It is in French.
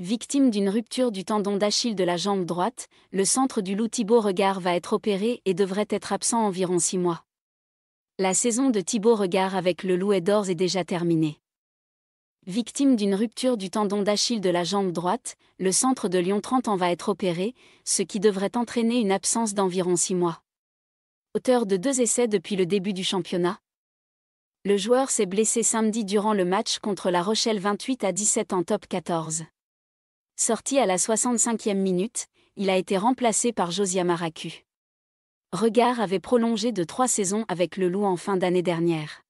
Victime d'une rupture du tendon d'Achille de la jambe droite, le centre du loup Thibaut Regard va être opéré et devrait être absent environ six mois. La saison de Thibaut Regard avec le loup est déjà terminée. Victime d'une rupture du tendon d'Achille de la jambe droite, le centre de Lyon 30 en va être opéré, ce qui devrait entraîner une absence d'environ 6 mois. Auteur de deux essais depuis le début du championnat. Le joueur s'est blessé samedi durant le match contre La Rochelle 28 à 17 en top 14. Sorti à la 65e minute, il a été remplacé par Josia Maracu. Regard avait prolongé de trois saisons avec le loup en fin d'année dernière.